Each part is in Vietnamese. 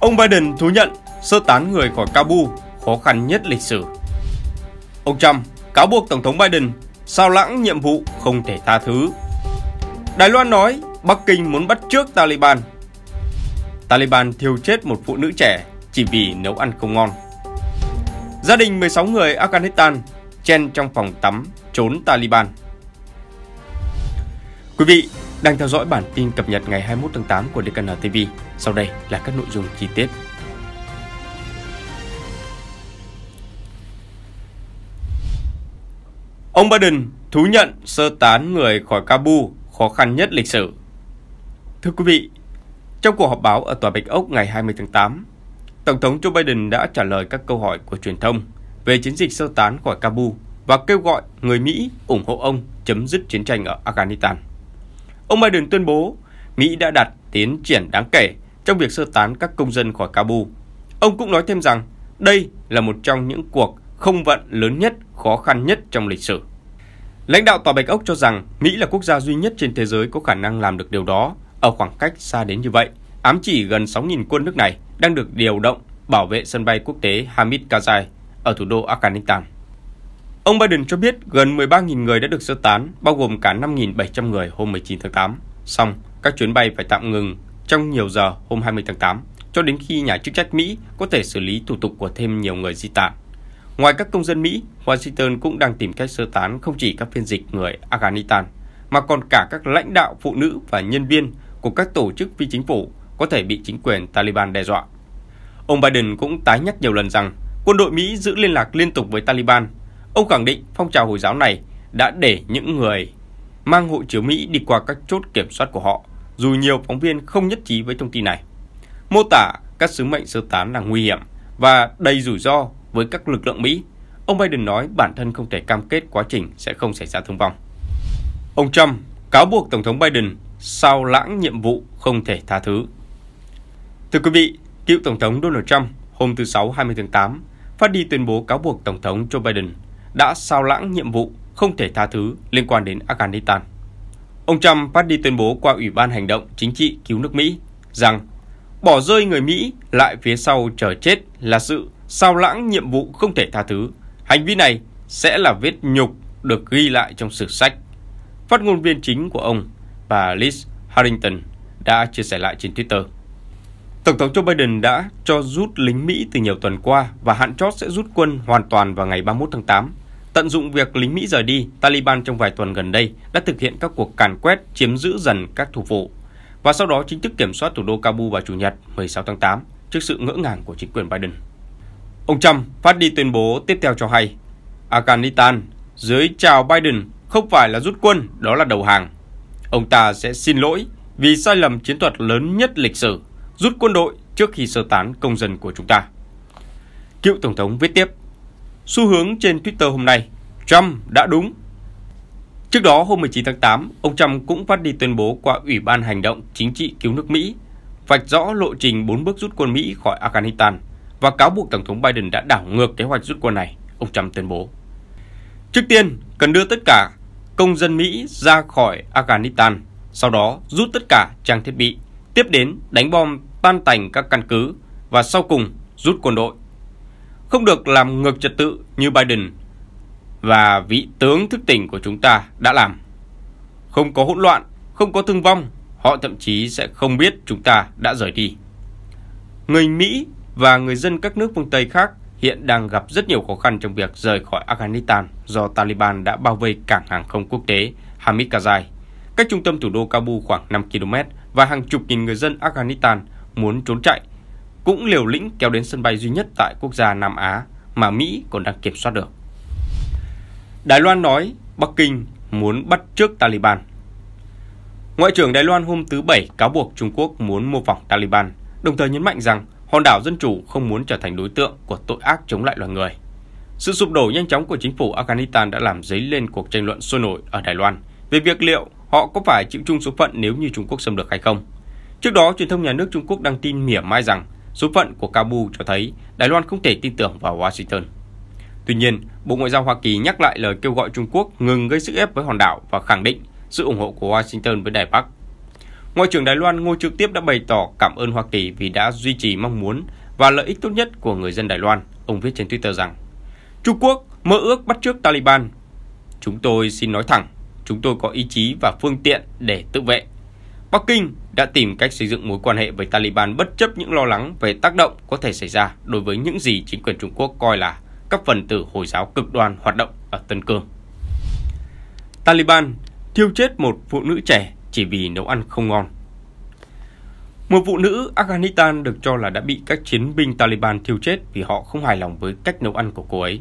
Ông Biden thú nhận sơ tán người khỏi Kabul khó khăn nhất lịch sử. Ông Trump cáo buộc Tổng thống Biden sao lãng nhiệm vụ không thể tha thứ. Đài Loan nói Bắc Kinh muốn bắt trước Taliban. Taliban thiêu chết một phụ nữ trẻ chỉ vì nấu ăn không ngon. Gia đình 16 người Afghanistan chen trong phòng tắm trốn Taliban. Quý vị, đang theo dõi bản tin cập nhật ngày 21 tháng 8 của DKN TV. Sau đây là các nội dung chi tiết. Ông Biden thú nhận sơ tán người khỏi Kabul khó khăn nhất lịch sử. Thưa quý vị, trong cuộc họp báo ở Tòa Bạch Ốc ngày 20 tháng 8, Tổng thống Joe Biden đã trả lời các câu hỏi của truyền thông về chiến dịch sơ tán khỏi Kabul và kêu gọi người Mỹ ủng hộ ông chấm dứt chiến tranh ở Afghanistan. Ông Biden tuyên bố Mỹ đã đạt tiến triển đáng kể trong việc sơ tán các công dân khỏi Kabul. Ông cũng nói thêm rằng đây là một trong những cuộc không vận lớn nhất, khó khăn nhất trong lịch sử. Lãnh đạo Tòa Bạch Ốc cho rằng Mỹ là quốc gia duy nhất trên thế giới có khả năng làm được điều đó ở khoảng cách xa đến như vậy, ám chỉ gần 6.000 quân nước này đang được điều động bảo vệ sân bay quốc tế Hamid Karzai ở thủ đô Afghanistan. Ông Biden cho biết gần 13.000 người đã được sơ tán, bao gồm cả 5.700 người hôm 19 tháng 8. Song, các chuyến bay phải tạm ngừng trong nhiều giờ hôm 20 tháng 8, cho đến khi nhà chức trách Mỹ có thể xử lý thủ tục của thêm nhiều người di tản. Ngoài các công dân Mỹ, Washington cũng đang tìm cách sơ tán không chỉ các phiên dịch người Afghanistan, mà còn cả các lãnh đạo phụ nữ và nhân viên của các tổ chức phi chính phủ có thể bị chính quyền Taliban đe dọa. Ông Biden cũng tái nhắc nhiều lần rằng quân đội Mỹ giữ liên lạc liên tục với Taliban Ông khẳng định phong trào Hồi giáo này đã để những người mang hộ chiếu Mỹ đi qua các chốt kiểm soát của họ, dù nhiều phóng viên không nhất trí với thông tin này. Mô tả các sứ mệnh sơ tán là nguy hiểm và đầy rủi ro với các lực lượng Mỹ, ông Biden nói bản thân không thể cam kết quá trình sẽ không xảy ra thương vong. Ông Trump cáo buộc Tổng thống Biden sao lãng nhiệm vụ không thể tha thứ. Thưa quý vị, cựu Tổng thống Donald Trump hôm thứ Sáu 20 tháng 8 phát đi tuyên bố cáo buộc Tổng thống Joe Biden đã sao lãng nhiệm vụ không thể tha thứ liên quan đến Afghanistan. Ông Trump phát đi tuyên bố qua Ủy ban Hành động Chính trị Cứu nước Mỹ rằng bỏ rơi người Mỹ lại phía sau chờ chết là sự sao lãng nhiệm vụ không thể tha thứ. Hành vi này sẽ là vết nhục được ghi lại trong sử sách. Phát ngôn viên chính của ông, bà Liz Harrington, đã chia sẻ lại trên Twitter. Tổng thống Joe Biden đã cho rút lính Mỹ từ nhiều tuần qua và hạn chót sẽ rút quân hoàn toàn vào ngày 31 tháng 8. Tận dụng việc lính Mỹ rời đi, Taliban trong vài tuần gần đây đã thực hiện các cuộc càn quét chiếm giữ dần các thủ phủ và sau đó chính thức kiểm soát thủ đô Kabul vào Chủ nhật 16 tháng 8 trước sự ngỡ ngàng của chính quyền Biden. Ông Trump phát đi tuyên bố tiếp theo cho hay, Afghanistan dưới chào Biden không phải là rút quân, đó là đầu hàng. Ông ta sẽ xin lỗi vì sai lầm chiến thuật lớn nhất lịch sử, rút quân đội trước khi sơ tán công dân của chúng ta. Cựu Tổng thống viết tiếp, Xu hướng trên Twitter hôm nay, Trump đã đúng. Trước đó hôm 19 tháng 8, ông Trump cũng phát đi tuyên bố qua Ủy ban Hành động Chính trị Cứu nước Mỹ, vạch rõ lộ trình 4 bước rút quân Mỹ khỏi Afghanistan và cáo buộc Tổng thống Biden đã đảo ngược kế hoạch rút quân này, ông Trump tuyên bố. Trước tiên, cần đưa tất cả công dân Mỹ ra khỏi Afghanistan, sau đó rút tất cả trang thiết bị, tiếp đến đánh bom tan tành các căn cứ và sau cùng rút quân đội không được làm ngược trật tự như Biden và vị tướng thức tỉnh của chúng ta đã làm. Không có hỗn loạn, không có thương vong, họ thậm chí sẽ không biết chúng ta đã rời đi. Người Mỹ và người dân các nước phương Tây khác hiện đang gặp rất nhiều khó khăn trong việc rời khỏi Afghanistan do Taliban đã bao vây cảng hàng không quốc tế Hamid Karzai, cách trung tâm thủ đô Kabul khoảng 5 km và hàng chục nghìn người dân Afghanistan muốn trốn chạy cũng liều lĩnh kéo đến sân bay duy nhất tại quốc gia Nam Á mà Mỹ còn đang kiểm soát được. Đài Loan nói Bắc Kinh muốn bắt trước Taliban. Ngoại trưởng Đài Loan hôm thứ Bảy cáo buộc Trung Quốc muốn mô phỏng Taliban, đồng thời nhấn mạnh rằng hòn đảo Dân Chủ không muốn trở thành đối tượng của tội ác chống lại loài người. Sự sụp đổ nhanh chóng của chính phủ Afghanistan đã làm dấy lên cuộc tranh luận sôi nổi ở Đài Loan về việc liệu họ có phải chịu chung số phận nếu như Trung Quốc xâm lược hay không. Trước đó, truyền thông nhà nước Trung Quốc đăng tin mỉa mai rằng Số phận của Kabul cho thấy Đài Loan không thể tin tưởng vào Washington. Tuy nhiên, Bộ Ngoại giao Hoa Kỳ nhắc lại lời kêu gọi Trung Quốc ngừng gây sức ép với hòn đảo và khẳng định sự ủng hộ của Washington với Đài Bắc. Ngoại trưởng Đài Loan Ngô Trực Tiếp đã bày tỏ cảm ơn Hoa Kỳ vì đã duy trì mong muốn và lợi ích tốt nhất của người dân Đài Loan, ông viết trên Twitter rằng Trung Quốc mơ ước bắt trước Taliban. Chúng tôi xin nói thẳng, chúng tôi có ý chí và phương tiện để tự vệ. Bắc Kinh đã tìm cách xây dựng mối quan hệ với Taliban bất chấp những lo lắng về tác động có thể xảy ra đối với những gì chính quyền Trung Quốc coi là các phần tử Hồi giáo cực đoan hoạt động ở Tân Cương. Taliban thiêu chết một phụ nữ trẻ chỉ vì nấu ăn không ngon. Một phụ nữ Afghanistan được cho là đã bị các chiến binh Taliban thiêu chết vì họ không hài lòng với cách nấu ăn của cô ấy.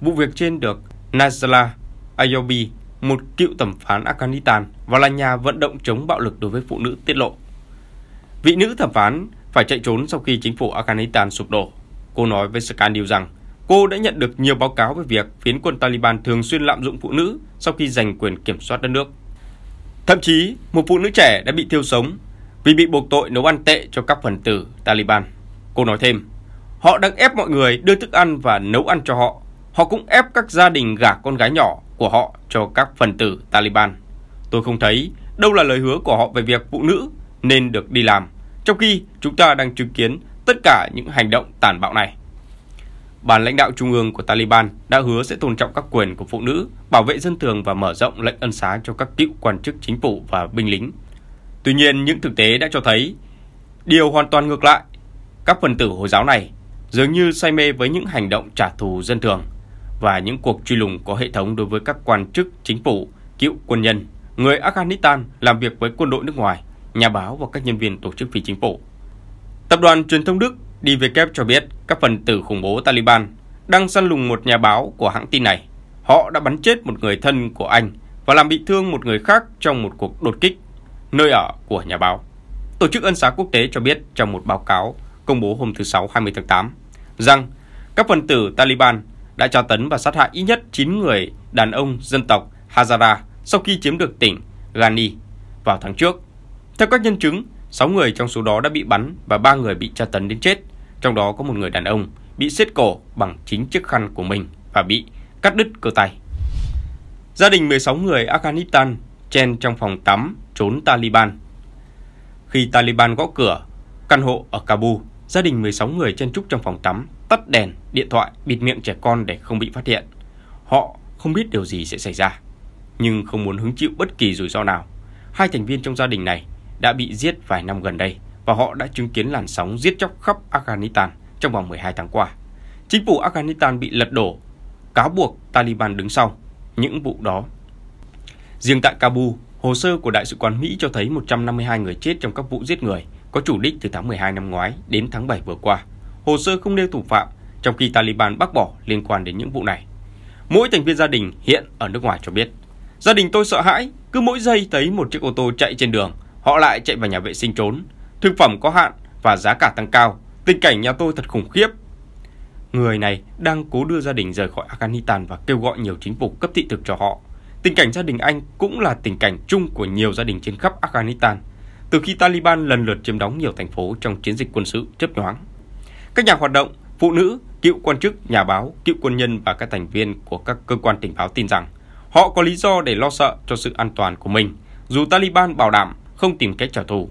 Vụ việc trên được Nazla Ayobi một cựu thẩm phán Afghanistan và là nhà vận động chống bạo lực đối với phụ nữ tiết lộ. Vị nữ thẩm phán phải chạy trốn sau khi chính phủ Afghanistan sụp đổ. Cô nói với Sky News rằng cô đã nhận được nhiều báo cáo về việc phiến quân Taliban thường xuyên lạm dụng phụ nữ sau khi giành quyền kiểm soát đất nước. Thậm chí, một phụ nữ trẻ đã bị thiêu sống vì bị buộc tội nấu ăn tệ cho các phần tử Taliban. Cô nói thêm, họ đang ép mọi người đưa thức ăn và nấu ăn cho họ. Họ cũng ép các gia đình gả con gái nhỏ của họ cho các phần tử Taliban. Tôi không thấy đâu là lời hứa của họ về việc phụ nữ nên được đi làm, trong khi chúng ta đang chứng kiến tất cả những hành động tàn bạo này. Ban lãnh đạo trung ương của Taliban đã hứa sẽ tôn trọng các quyền của phụ nữ, bảo vệ dân thường và mở rộng lệnh ân xá cho các cựu quan chức chính phủ và binh lính. Tuy nhiên, những thực tế đã cho thấy điều hoàn toàn ngược lại. Các phần tử Hồi giáo này dường như say mê với những hành động trả thù dân thường, và những cuộc truy lùng có hệ thống đối với các quan chức chính phủ, cựu quân nhân, người Afghanistan làm việc với quân đội nước ngoài, nhà báo và các nhân viên tổ chức phi chính phủ. Tập đoàn truyền thông Đức DW cho biết các phần tử khủng bố Taliban đang săn lùng một nhà báo của hãng tin này. Họ đã bắn chết một người thân của anh và làm bị thương một người khác trong một cuộc đột kích nơi ở của nhà báo. Tổ chức Ân xá Quốc tế cho biết trong một báo cáo công bố hôm thứ Sáu 20 tháng 8 rằng các phần tử Taliban đã tra tấn và sát hại ít nhất 9 người đàn ông dân tộc Hazara sau khi chiếm được tỉnh Ghani vào tháng trước. Theo các nhân chứng, 6 người trong số đó đã bị bắn và 3 người bị tra tấn đến chết, trong đó có một người đàn ông bị siết cổ bằng chính chiếc khăn của mình và bị cắt đứt cơ tay. Gia đình 16 người Afghanistan chen trong phòng tắm trốn Taliban. Khi Taliban gõ cửa, căn hộ ở Kabul, gia đình 16 người chen trúc trong phòng tắm tắt đèn, điện thoại, bịt miệng trẻ con để không bị phát hiện. Họ không biết điều gì sẽ xảy ra, nhưng không muốn hứng chịu bất kỳ rủi ro nào. Hai thành viên trong gia đình này đã bị giết vài năm gần đây và họ đã chứng kiến làn sóng giết chóc khắp Afghanistan trong vòng 12 tháng qua. Chính phủ Afghanistan bị lật đổ, cáo buộc Taliban đứng sau những vụ đó. Riêng tại Kabul, hồ sơ của Đại sứ quán Mỹ cho thấy 152 người chết trong các vụ giết người có chủ đích từ tháng 12 năm ngoái đến tháng 7 vừa qua – hồ sơ không nêu thủ phạm, trong khi Taliban bác bỏ liên quan đến những vụ này. Mỗi thành viên gia đình hiện ở nước ngoài cho biết, gia đình tôi sợ hãi, cứ mỗi giây thấy một chiếc ô tô chạy trên đường, họ lại chạy vào nhà vệ sinh trốn. Thực phẩm có hạn và giá cả tăng cao, tình cảnh nhà tôi thật khủng khiếp. Người này đang cố đưa gia đình rời khỏi Afghanistan và kêu gọi nhiều chính phủ cấp thị thực cho họ. Tình cảnh gia đình anh cũng là tình cảnh chung của nhiều gia đình trên khắp Afghanistan từ khi Taliban lần lượt chiếm đóng nhiều thành phố trong chiến dịch quân sự chấp nhoáng. Các nhà hoạt động, phụ nữ, cựu quan chức, nhà báo, cựu quân nhân và các thành viên của các cơ quan tình báo tin rằng họ có lý do để lo sợ cho sự an toàn của mình, dù Taliban bảo đảm không tìm cách trả thù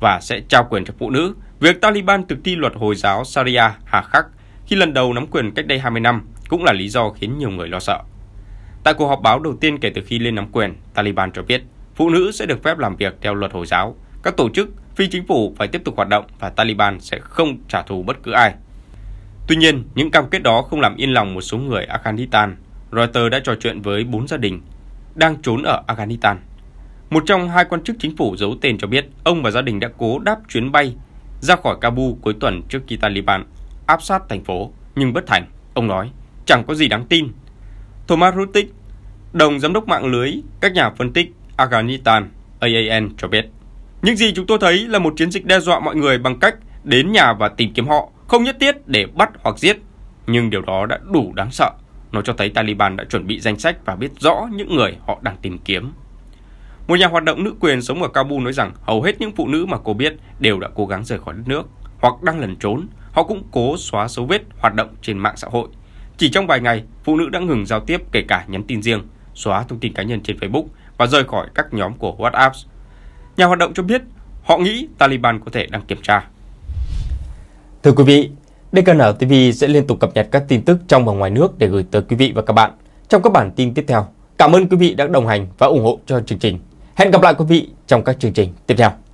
và sẽ trao quyền cho phụ nữ. Việc Taliban thực thi luật Hồi giáo Sharia hà khắc khi lần đầu nắm quyền cách đây 20 năm cũng là lý do khiến nhiều người lo sợ. Tại cuộc họp báo đầu tiên kể từ khi lên nắm quyền, Taliban cho biết phụ nữ sẽ được phép làm việc theo luật Hồi giáo. Các tổ chức, phi chính phủ phải tiếp tục hoạt động và Taliban sẽ không trả thù bất cứ ai. Tuy nhiên, những cam kết đó không làm yên lòng một số người Afghanistan. Reuters đã trò chuyện với bốn gia đình đang trốn ở Afghanistan. Một trong hai quan chức chính phủ giấu tên cho biết ông và gia đình đã cố đáp chuyến bay ra khỏi Kabul cuối tuần trước khi Taliban áp sát thành phố, nhưng bất thành. Ông nói, chẳng có gì đáng tin. Thomas Rutic, đồng giám đốc mạng lưới các nhà phân tích Afghanistan AAN cho biết những gì chúng tôi thấy là một chiến dịch đe dọa mọi người bằng cách đến nhà và tìm kiếm họ, không nhất thiết để bắt hoặc giết. Nhưng điều đó đã đủ đáng sợ. Nó cho thấy Taliban đã chuẩn bị danh sách và biết rõ những người họ đang tìm kiếm. Một nhà hoạt động nữ quyền sống ở Kabul nói rằng hầu hết những phụ nữ mà cô biết đều đã cố gắng rời khỏi đất nước hoặc đang lẩn trốn. Họ cũng cố xóa dấu vết hoạt động trên mạng xã hội. Chỉ trong vài ngày, phụ nữ đã ngừng giao tiếp kể cả nhắn tin riêng, xóa thông tin cá nhân trên Facebook và rời khỏi các nhóm của WhatsApp Nhà hoạt động cho biết họ nghĩ Taliban có thể đang kiểm tra. Thưa quý vị, DKN TV sẽ liên tục cập nhật các tin tức trong và ngoài nước để gửi tới quý vị và các bạn trong các bản tin tiếp theo. Cảm ơn quý vị đã đồng hành và ủng hộ cho chương trình. Hẹn gặp lại quý vị trong các chương trình tiếp theo.